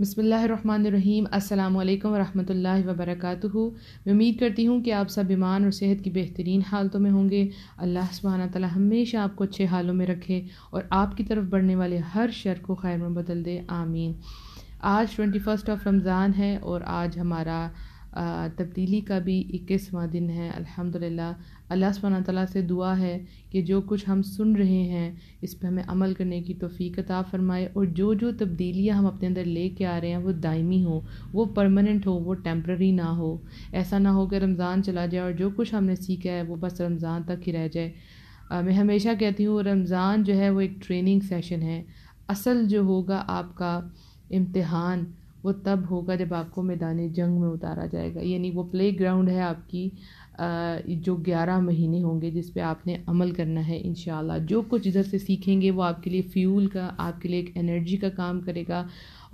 बसमीम् अल्लाम वरहमल वबरक मैं उम्मीद करती हूँ कि आप सब बीमार और सेहत की बेहतरीन हालतों में होंगे अल्लाह सुबहाना ताली हमेशा आपको अच्छे हालों में रखे और आपकी तरफ बढ़ने वाले हर शर को खैर में बदल दे आमीन आज ट्वेंटी फ़र्स्ट ऑफ रमज़ान है और आज हमारा तब्दीली का भी इक्कीसवां दिन है अल्हम्दुलिल्लाह अल्लाह सुबहाना तआला से दुआ है कि जो कुछ हम सुन रहे हैं इस पर हमें अमल करने की तोफ़ीक अता फ़रमाए और जो जो तब्दीलियाँ हम अपने अंदर ले कर आ रहे हैं वो दायमी हो वो परमानेंट हो वो टेम्प्रेरी ना हो ऐसा ना हो कि रमज़ान चला जाए और जो कुछ हमने सीखा है वो बस रमज़ान तक ही रह जाए आ, मैं हमेशा कहती हूँ रमज़ान जो है वो एक ट्रेनिंग सेशन है असल जो होगा आपका इम्तहान वो तब होगा जब आपको मैदान जंग में उतारा जाएगा यानी वो प्ले ग्राउंड है आपकी जो ग्यारह महीने होंगे जिस पे आपने अमल करना है इन जो कुछ इधर से सीखेंगे वो आपके लिए फ्यूल का आपके लिए एक एनर्जी का काम करेगा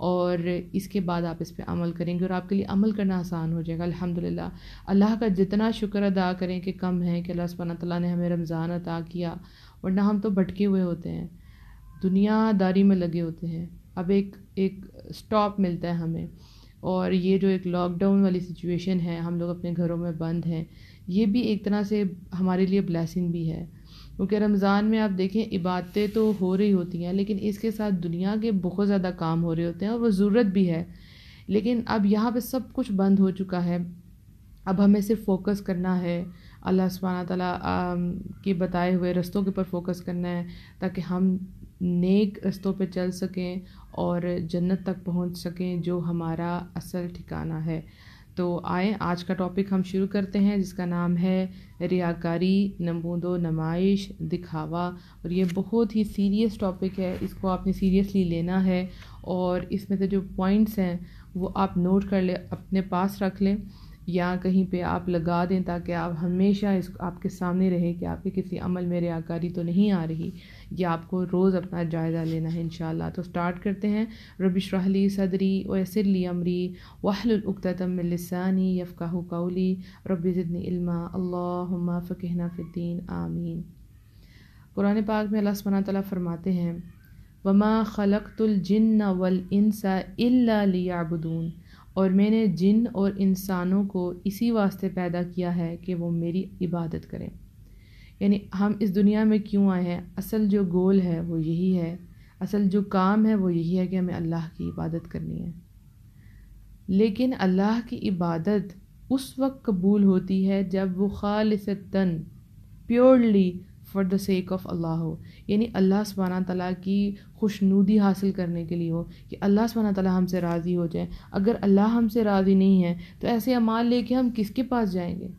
और इसके बाद आप इस पर अमल करेंगे और आपके लिए अमल करना आसान हो जाएगा अल्हम्दुलिल्लाह अल्लाह का जितना शुक्र अदा करें कि कम है कि अल्लाह सुबहाना तला ने हमें रमज़ान अता किया वरना हम तो भटके हुए होते हैं दुनियादारी में लगे होते हैं अब एक एक स्टॉप मिलता है हमें और ये जो एक लॉकडाउन वाली सिचुएशन है हम लोग अपने घरों में बंद हैं ये भी एक तरह से हमारे लिए ब्लेसिंग भी है क्योंकि रमज़ान में आप देखें इबादतें तो हो रही होती हैं लेकिन इसके साथ दुनिया के बहुत ज़्यादा काम हो रहे होते हैं और वो ज़रूरत भी है लेकिन अब यहाँ पे सब कुछ बंद हो चुका है अब हमें सिर्फ फोकस करना है अल्लाह सुबहाना तला के बताए हुए रस्तों के ऊपर फ़ोकस करना है ताकि हम नेक रस्तों पर चल सकें और जन्नत तक पहुंच सकें जो हमारा असल ठिकाना है तो आए आज का टॉपिक हम शुरू करते हैं जिसका नाम है रियाकारी नमूदो नमाइश दिखावा और ये बहुत ही सीरियस टॉपिक है इसको आपने सीरियसली लेना है और इसमें से जो पॉइंट्स हैं वो आप नोट कर ले अपने पास रख लें या कहीं पे आप लगा दें ताकि आप हमेशा इस आपके सामने रहे कि आपके किसी अमल में रियाकारी तो नहीं आ रही या आपको रोज़ अपना जायज़ा लेना है इन तो स्टार्ट करते हैं रबिश शाहली सदरी वसरली अमरी वाहलतमिलसानी यफ़ा कौली रबिज़दनिल्मा अल्लाम फ़िकना फ़िद्दीन आमीन कुरान पाक में अल्लाह सुबहाना तला फ़रमाते हैं वमा खलकतुल जिन्न वल इंसा इल्ला लियाबुदून और मैंने जिन और इंसानों को इसी वास्ते पैदा किया है कि वो मेरी इबादत करें यानी हम इस दुनिया में क्यों आए हैं असल जो गोल है वो यही है असल जो काम है वो यही है कि हमें अल्लाह की इबादत करनी है लेकिन अल्लाह की इबादत उस वक्त कबूल होती है जब वो तन purely for the sake of Allah हो यानी अल्लाह सुबहाना तला की खुशनूदी हासिल करने के लिए हो कि अल्लाह सुबहाना तला हमसे राज़ी हो जाए अगर अल्लाह हमसे राज़ी नहीं है तो ऐसे अमाल लेके हम किसके पास जाएंगे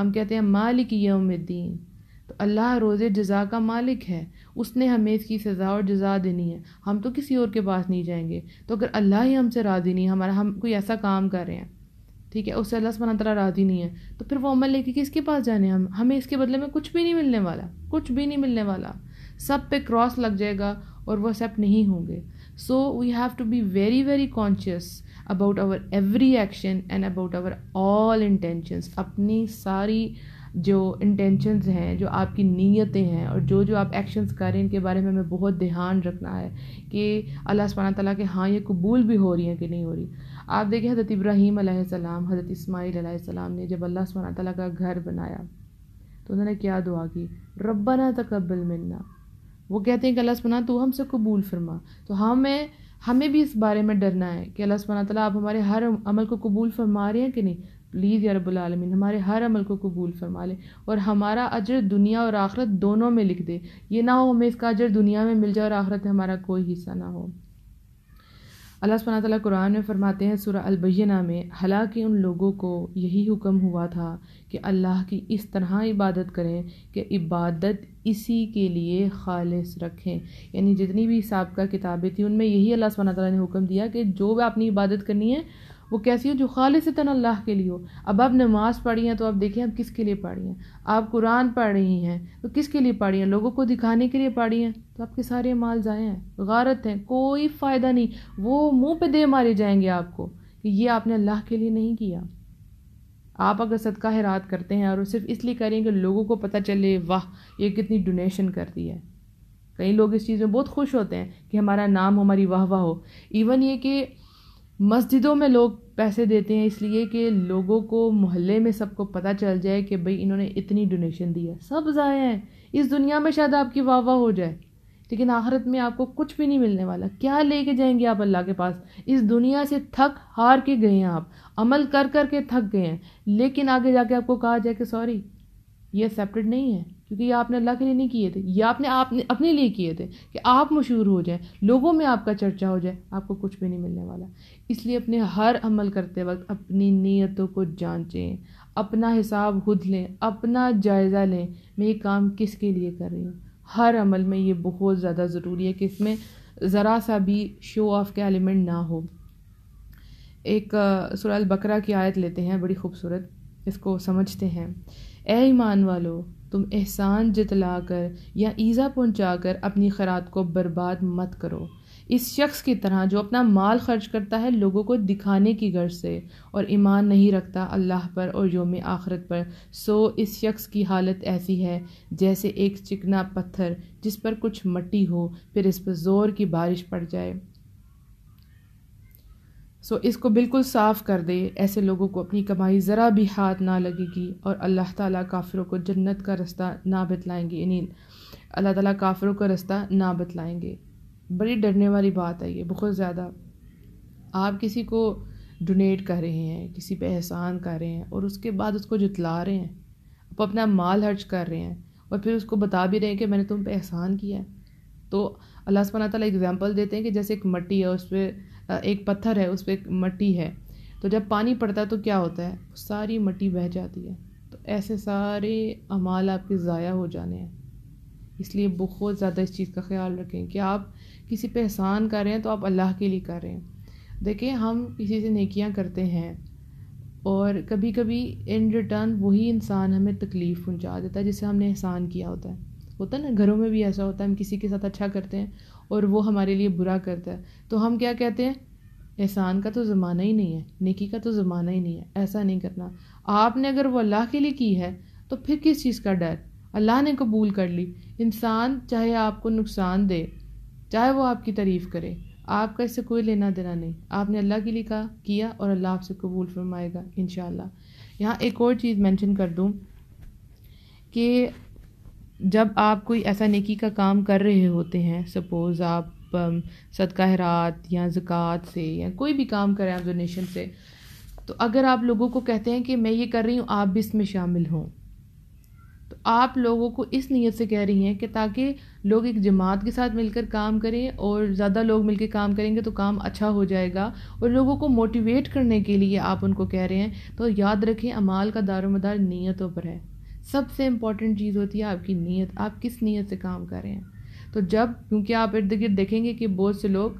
हम कहते हैं मालिक यौमद्दीन तो अल्लाह रोज़ जजा का मालिक है उसने हमें इसकी सज़ा और जजा देनी है हम तो किसी और के पास नहीं जाएंगे तो अगर अल्लाह ही हमसे राज़ी नहीं हमारा हम कोई ऐसा काम कर रहे हैं ठीक है उससे अल्लाह सुबह तला राजी नहीं है तो फिर वो अमल लेके किसके पास जाने हम हमें इसके बदले में कुछ भी नहीं मिलने वाला कुछ भी नहीं मिलने वाला सब पे क्रॉस लग जाएगा और वो एक्सेप्ट नहीं होंगे so we have to be very very conscious about our every action and about our all intentions अपनी सारी जो इंटेंशंस हैं जो आपकी नीयतें हैं और जो जो आप एक्शंस कर रहे हैं इनके बारे में हमें बहुत ध्यान रखना है कि अल्लाह सुबहाना तला के हाँ ये कबूल भी हो रही हैं कि नहीं हो रही आप देखिए हज़रत इब्राहीम सलाम हज़रत इसमाईल सलाम ने जब अल्लाह सुबहाना तला का घर बनाया तो उन्होंने क्या दुआ की रब्बाना तकबल मिलना वो कहते हैं कि अल्लाह सुबहाना तू हमसे कबूल फरमा तो हमें हमें भी इस बारे में डरना है कि अल्लाह सुबहाना तला आप हमारे हर अमल को कबूल फरमा रहे हैं कि नहीं प्लीज़ या रब्बुल आलमीन हमारे हर अमल को कबूल फरमा ले और हमारा अजर दुनिया और आखरत दोनों में लिख दे ये ना हो हमें इसका अजर दुनिया में मिल जाए और आखरत में हमारा कोई हिस्सा ना हो अल्लाह सुबह ताली कुरान में फ़रमाते हैं सुरा अलबैना में हालांकि उन लोगों को यही हुक्म हुआ था कि अल्लाह की इस तरह इबादत करें कि इबादत इसी के लिए खालस रखें यानी जितनी भी का किताबें थी उनमें यही अल्लाह सुबह ताली ने हुक्म दिया कि जो भी अपनी इबादत करनी है वो कैसी हो जो खालिशता अल्लाह के लिए हो अब आप नमाज़ पढ़ी हैं तो आप देखें आप किसके लिए पढ़ी हैं आप कुरान पढ़ रही हैं तो किसके लिए पढ़ी हैं लोगों को दिखाने के लिए पढ़ी हैं तो आपके सारे माल जाए हैं गारत हैं कोई फ़ायदा नहीं वो मुँह पर दे मारे जाएंगे आपको कि ये आपने अल्लाह के लिए नहीं किया आप अगर सदका हरात करते हैं और सिर्फ इसलिए करें कि लोगों को पता चले वाह ये कितनी डोनेशन करती है कई लोग इस चीज़ में बहुत खुश होते हैं कि हमारा नाम हमारी वाह वाह हो इवन ये कि मस्जिदों में लोग पैसे देते हैं इसलिए कि लोगों को मोहल्ले में सबको पता चल जाए कि भाई इन्होंने इतनी डोनेशन दी है सब ज़ाया हैं इस दुनिया में शायद आपकी वाह वाह हो जाए लेकिन आखिरत में आपको कुछ भी नहीं मिलने वाला क्या लेके जाएंगे आप अल्लाह के पास इस दुनिया से थक हार के गए हैं आप अमल कर कर के थक गए हैं लेकिन आगे जाके आपको कहा जाए कि सॉरी ये एक्सेप्टेड नहीं है क्योंकि ये आपने अल्लाह के लिए नहीं किए थे ये आपने आपने अपने लिए किए थे कि आप मशहूर हो जाएं लोगों में आपका चर्चा हो जाए आपको कुछ भी नहीं मिलने वाला इसलिए अपने हर अमल करते वक्त अपनी नीयतों को जांचें अपना हिसाब खुद लें अपना जायज़ा लें मैं ये काम किसके लिए कर रही हूँ हर अमल में ये बहुत ज़्यादा ज़रूरी है कि इसमें ज़रा सा भी शो ऑफ के एलिमेंट ना हो एक सुरल बकरा की आयत लेते हैं बड़ी खूबसूरत इसको समझते हैं ए ईमान वालों तुम एहसान जितला कर या ईज़ा पहुँचा कर अपनी खरात को बर्बाद मत करो इस शख्स की तरह जो अपना माल खर्च करता है लोगों को दिखाने की गर्ज से और ईमान नहीं रखता अल्लाह पर और योम आखरत पर सो इस शख्स की हालत ऐसी है जैसे एक चिकना पत्थर जिस पर कुछ मट्टी हो फिर इस पर ज़ोर की बारिश पड़ जाए सो इसको बिल्कुल साफ़ कर दे ऐसे लोगों को अपनी कमाई ज़रा भी हाथ ना लगेगी और अल्लाह ताला काफ़िरों को जन्नत का रास्ता ना बतलाएंगे यानी अल्लाह ताला काफ़िरों का रास्ता ना बतलाएंगे बड़ी डरने वाली बात है ये बहुत ज़्यादा आप किसी को डोनेट कर रहे हैं किसी पे एहसान कर रहे हैं और उसके बाद उसको जितला रहे हैं आप अपना माल हर्ज कर रहे हैं और फिर उसको बता भी रहे हैं कि मैंने तुम पे एहसान किया है तो अल्लाह सुबहाना तला एग्ज़ाम्पल देते हैं कि जैसे एक मट्टी है उस पर एक पत्थर है उस पर मट्टी है तो जब पानी पड़ता है तो क्या होता है सारी मट्टी बह जाती है तो ऐसे सारे अमाल आपके ज़ाया हो जाने हैं इसलिए बहुत ज़्यादा इस चीज़ का ख्याल रखें कि आप किसी पर एहसान कर रहे हैं तो आप अल्लाह के लिए कर रहे हैं देखिए हम किसी से नेकियां करते हैं और कभी कभी इन रिटर्न वही इंसान हमें तकलीफ़ पहुंचा देता है जिससे हमने एहसान किया होता है होता है ना घरों में भी ऐसा होता है हम किसी के साथ अच्छा करते हैं और वो हमारे लिए बुरा करता है तो हम क्या कहते हैं एहसान का तो ज़माना ही नहीं है नेकी का तो ज़माना ही नहीं है ऐसा नहीं करना आपने अगर वो अल्लाह के लिए की है तो फिर किस चीज़ का डर अल्लाह ने कबूल कर ली इंसान चाहे आपको नुकसान दे चाहे वो आपकी तारीफ़ करे आपका इससे कोई लेना देना नहीं आपने अल्लाह के लिए कहा किया और अल्लाह आपसे कबूल फरमाएगा इन यहाँ एक और चीज़ मेंशन कर दूँ कि जब आप कोई ऐसा नेकी का काम कर रहे होते हैं सपोज़ आप um, सदका हरात या ज़क़़त से या कोई भी काम करें आप डोनेशन से तो अगर आप लोगों को कहते हैं कि मैं ये कर रही हूँ आप भी इसमें शामिल हों तो आप लोगों को इस नीयत से कह रही हैं कि ताकि लोग एक जमात के साथ मिलकर काम करें और ज़्यादा लोग मिलकर काम करेंगे तो काम अच्छा हो जाएगा और लोगों को मोटिवेट करने के लिए आप उनको कह रहे हैं तो याद रखें अमाल का दारोमदार नीयतों पर है सबसे इम्पॉर्टेंट चीज़ होती है आपकी नीयत आप किस नीयत से काम कर रहे हैं तो जब क्योंकि आप इर्द गिर्द देखेंगे कि बहुत से लोग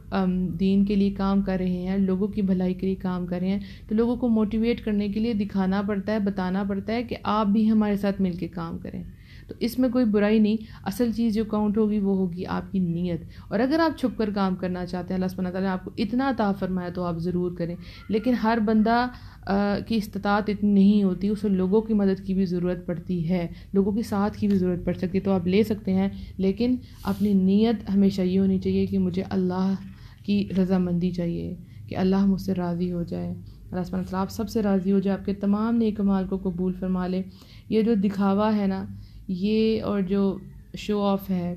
दीन के लिए काम कर रहे हैं लोगों की भलाई के लिए काम कर रहे हैं तो लोगों को मोटिवेट करने के लिए दिखाना पड़ता है बताना पड़ता है कि आप भी हमारे साथ मिलकर काम करें तो इसमें कोई बुराई नहीं असल चीज़ जो काउंट होगी वो होगी आपकी नीयत और अगर आप छुप कर काम करना चाहते हैं अल्लाह सुबह ने आपको इतना अता फरमाया तो आप ज़रूर करें लेकिन हर बंदा की इस्तात इतनी नहीं होती उसे लोगों की मदद की भी ज़रूरत पड़ती है लोगों के साथ की भी ज़रूरत पड़ सकती है तो आप ले सकते हैं लेकिन अपनी नीयत हमेशा ये होनी चाहिए कि मुझे अल्लाह की रजामंदी चाहिए कि अल्लाह मुझसे राज़ी हो जाए अल्लाह आप सबसे राज़ी हो जाए आपके तमाम नेकमाल को कबूल फरमा ले ये जो दिखावा है ना ये और जो शो ऑफ़ है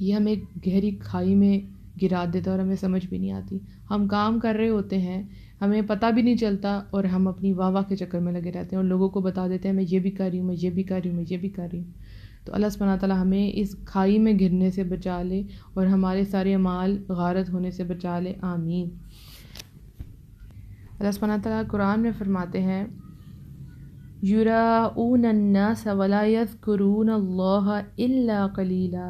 ये हमें गहरी खाई में गिरा देता और हमें समझ भी नहीं आती हम काम कर रहे होते हैं हमें पता भी नहीं चलता और हम अपनी वाह वाह के चक्कर में लगे रहते हैं और लोगों को बता देते हैं मैं ये भी कर रही हूँ मैं ये भी कर रही हूँ मैं ये भी कर रही हूँ तो अल्लाह सुबहाना हमें इस खाई में घिरने से बचा ले और हमारे सारे अमाल गारत होने से बचा ले आमीन अल्लाह सुबहाना ताली कुरान में फरमाते हैं युराऊन अन्नास वला अल्लाह इल्ला कलीला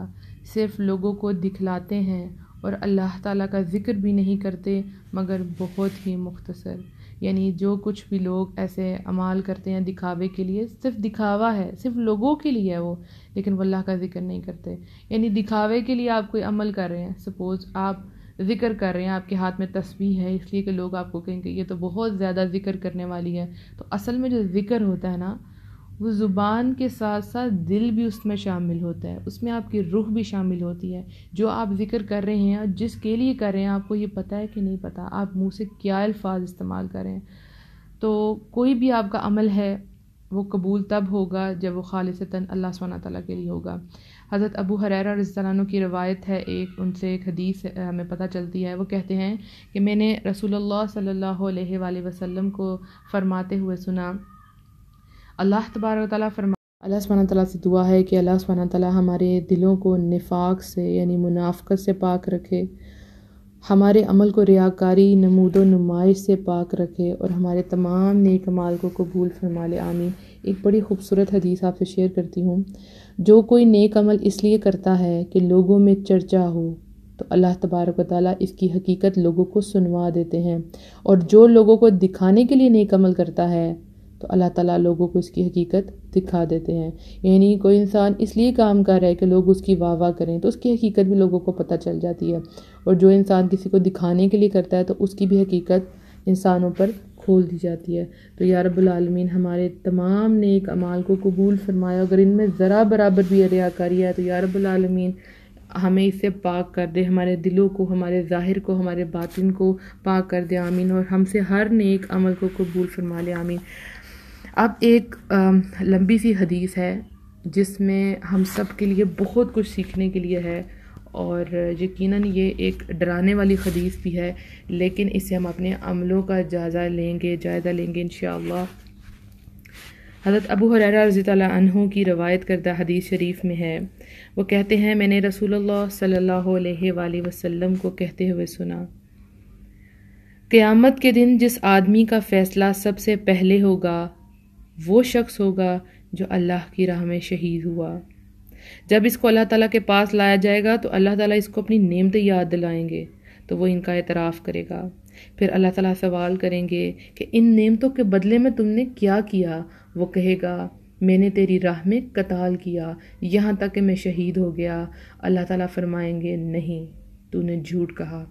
सिर्फ़ लोगों को दिखलाते हैं और अल्लाह ताला का ज़िक्र भी नहीं करते मगर बहुत ही मुख्तसर यानी जो कुछ भी लोग ऐसे अमाल करते हैं दिखावे के लिए सिर्फ दिखावा है सिर्फ लोगों के लिए है वो लेकिन वो का ज़िक्र नहीं करते यानी दिखावे के लिए आप कोई अमल कर रहे हैं सपोज़ आप ज़िक्र कर रहे हैं आपके हाथ में तस्वीर है इसलिए कि लोग आपको कहेंगे ये तो बहुत ज़्यादा ज़िक्र करने वाली है तो असल में जो ज़िक्र होता है ना वो ज़ुबान के साथ साथ दिल भी उसमें शामिल होता है उसमें आपकी रूह भी शामिल होती है जो आप जिक्र कर रहे हैं और जिसके लिए कर रहे हैं आपको ये पता है कि नहीं पता आप मुंह से क्या अल्फाज इस्तेमाल करें तो कोई भी आपका अमल है वो कबूल तब होगा जब वो खालिशता अल्लाह स्वाना तला के लिए होगा हज़रत अबू हरेरा रज़ी की रवायत है एक उनसे एक हदीस हमें पता चलती है वो कहते हैं कि मैंने रसूलुल्लाह सल्लल्लाहु अलैहि वसल्लम को फ़रमाते हुए सुना अल्लाह तबार फरमा अल्लाह सुबहाना तला से दुआ है कि अल्लाह सुबहाना तला हमारे दिलों को नफाक से यानी मुनाफ़त से पाक रखे हमारे अमल को रियाकारी नमूद नुमाइश से पाक रखे और हमारे तमाम नेक को कबूल फरमा ले एक बड़ी खूबसूरत हदीस आपसे शेयर करती हूँ जो कोई नेक अमल इसलिए करता है कि लोगों में चर्चा हो तो अल्लाह तबारक ताली इसकी हकीकत लोगों को सुनवा देते हैं और जो लोगों को दिखाने के लिए नेक अमल करता है तो अल्लाह ताला लोगों को इसकी हकीकत दिखा देते हैं यानी कोई इंसान इसलिए काम कर रहा है कि लोग उसकी वाह वाह करें तो उसकी हकीकत भी लोगों को पता चल जाती है और जो इंसान किसी को दिखाने के लिए करता है तो उसकी भी हकीकत इंसानों पर खोल दी जाती है तो या रबालमीन हमारे तमाम नेक अमाल को कबूल फरमाया अगर इनमें ज़रा बराबर भी रियाकारी है तो या रबालमीन हमें इसे पाक कर दे हमारे दिलों को हमारे ज़ाहिर को हमारे बातिन को पाक कर दे आमीन और हमसे हर नेक अमल को कबूल फरमा ले आमीन अब एक आ, लंबी सी हदीस है जिसमें हम सब के लिए बहुत कुछ सीखने के लिए है और यकीनन ये एक डराने वाली हदीस भी है लेकिन इसे हम अपने अमलों का जायज़ा लेंगे जायज़ा लेंगे इन हज़रत अबू हर रज़ी तहों की रवायत करदा हदीस शरीफ में है वो कहते हैं मैंने रसूलुल्लाह सल्लल्लाहु अलैहि वसल्लम को कहते हुए सुना क़यामत के दिन जिस आदमी का फ़ैसला सबसे पहले होगा वो शख्स होगा जो अल्लाह की राह में शहीद हुआ जब इसको अल्लाह ताला के पास लाया जाएगा तो अल्लाह ताला इसको अपनी नेमतें याद दिलाएंगे तो वो इनका एतराफ़ करेगा फिर अल्लाह ताला सवाल करेंगे कि इन नेमतों के बदले में तुमने क्या किया वो कहेगा मैंने तेरी राह में कताल किया यहाँ तक कि मैं शहीद हो गया अल्लाह ताला फरमाएंगे नहीं तूने झूठ कहा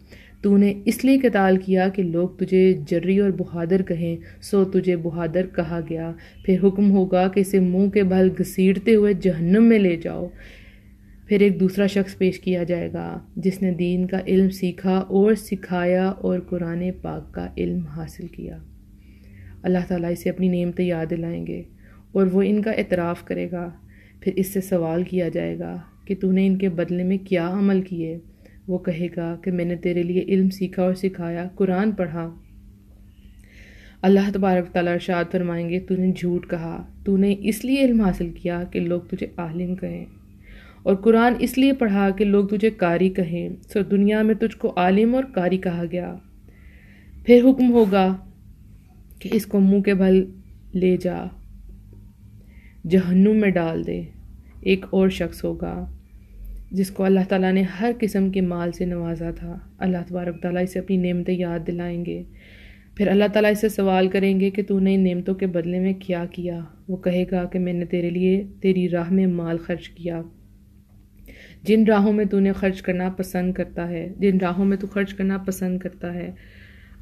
तूने इसलिए कताल किया कि लोग तुझे जर्री और बहादुर कहें सो तुझे बहादुर कहा गया फिर हुक्म होगा कि इसे मुंह के बल घसीटते हुए जहन्नम में ले जाओ फिर एक दूसरा शख्स पेश किया जाएगा जिसने दीन का इल्म सीखा और सिखाया और कुरान पाक का इल्म हासिल किया अल्लाह ताला इसे अपनी तो याद दिलाएंगे और वो इनका एतराफ़ करेगा फिर इससे सवाल किया जाएगा कि तूने इनके बदले में क्या अमल किए वो कहेगा कि मैंने तेरे लिए इल्म सीखा और सिखाया कुरान पढ़ा अल्लाह तबारक तला अरशाद फरमाएंगे तूने झूठ कहा तूने इसलिए इल्म हासिल किया कि लोग तुझे आलिम कहें और कुरान इसलिए पढ़ा कि लोग तुझे कारी कहें सो दुनिया में तुझको आलिम और कारी कहा गया फिर हुक्म होगा कि इसको मुंह के बल ले जा जहन्नुम में डाल दे एक और शख्स होगा जिसको अल्लाह ताला ने हर किस्म के माल से नवाजा था अल्लाह तबारक ताली इसे अपनी नेमतें याद दिलाएंगे फिर अल्लाह ताला इसे सवाल करेंगे कि तूने इन नेमतों के बदले में क्या किया वो कहेगा कि मैंने तेरे लिए तेरी राह में माल खर्च किया जिन राहों में तूने खर्च करना पसंद करता है जिन राहों में तू खर्च करना पसंद करता है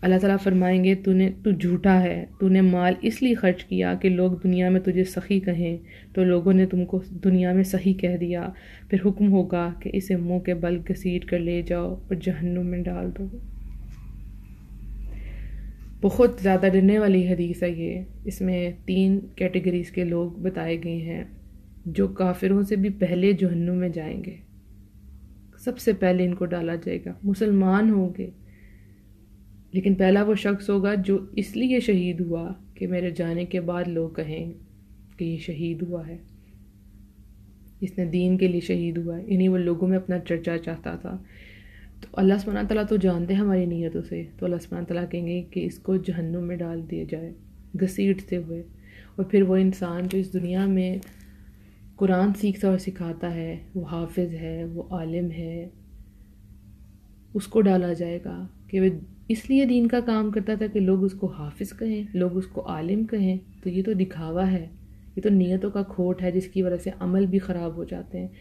अल्लाह ताला फरमाएंगे तूने तू झूठा है तूने माल इसलिए खर्च किया कि लोग दुनिया में तुझे सखी कहें तो लोगों ने तुमको दुनिया में सही कह दिया फिर हुक्म होगा कि इसे मुंह के बल घसीट कर ले जाओ और जहन्नुम में डाल दो बहुत ज़्यादा डरने वाली हदीस है ये इसमें तीन कैटेगरीज के लोग बताए गए हैं जो काफिरों से भी पहले जहन्नुम में जाएंगे सबसे पहले इनको डाला जाएगा मुसलमान होंगे लेकिन पहला वो शख्स होगा जो इसलिए शहीद हुआ कि मेरे जाने के बाद लोग कहें कि ये शहीद हुआ है इसने दीन के लिए शहीद हुआ है इन्हीं वो लोगों में अपना चर्चा चाहता था तो अल्लाह सुबहाना तला तो जानते हैं हमारी नीयतों से तो अल्लाह सुबहाना तला कहेंगे कि इसको जहन्नुम में डाल दिया जाए घसीटते हुए और फिर वो इंसान जो इस दुनिया में कुरान सीखता और सिखाता है वो हाफिज़ है वो आलिम है उसको डाला जाएगा कि वे इसलिए दीन का काम करता था कि लोग उसको हाफिज़ कहें लोग उसको आलिम कहें तो ये तो दिखावा है ये तो नीयतों का खोट है जिसकी वजह से अमल भी ख़राब हो जाते हैं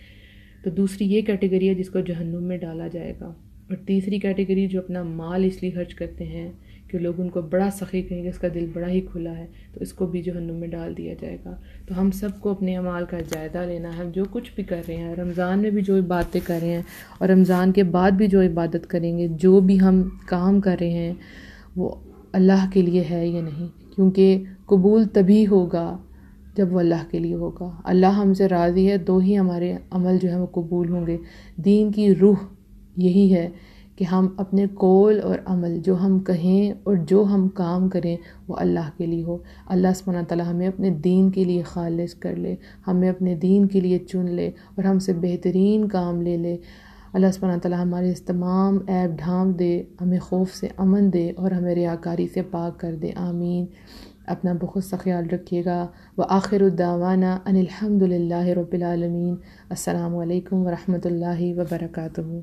तो दूसरी ये कैटेगरी है जिसको जहन्नुम में डाला जाएगा और तीसरी कैटेगरी जो अपना माल इसलिए खर्च करते हैं कि लोग उनको बड़ा सखी कहेंगे इसका दिल बड़ा ही खुला है तो इसको भी हनुम में डाल दिया जाएगा तो हम सबको अपने अमाल का जायज़ा लेना है हम जो कुछ भी कर रहे हैं रमज़ान में भी जो बातें कर रहे हैं और रमज़ान के बाद भी जो इबादत करेंगे जो भी हम काम कर रहे हैं वो अल्लाह के लिए है या नहीं क्योंकि कबूल तभी होगा जब वो अल्लाह के लिए होगा अल्लाह हमसे राज़ी है दो ही हमारे अमल जो है वो कबूल होंगे दीन की रूह यही है कि हम अपने कौल और अमल जो हम कहें और जो हम काम करें वो अल्लाह के लिए हो अल्लाह सुबहाना ताली हमें अपने दीन के लिए खालिज कर ले हमें अपने दीन के लिए चुन ले और हमसे बेहतरीन काम ले ले अल्लाह सुबहाना ताली हमारे इस तमाम ऐप ढाम दे हमें खौफ से अमन दे और हमें रियाकारी से पाक कर दे आमीन अपना बहुत सा ख्याल रखिएगा व आखिर उद्दावाना अनिलहमदिल्ला रबालमीन अल्लाम वरहमल वबरकू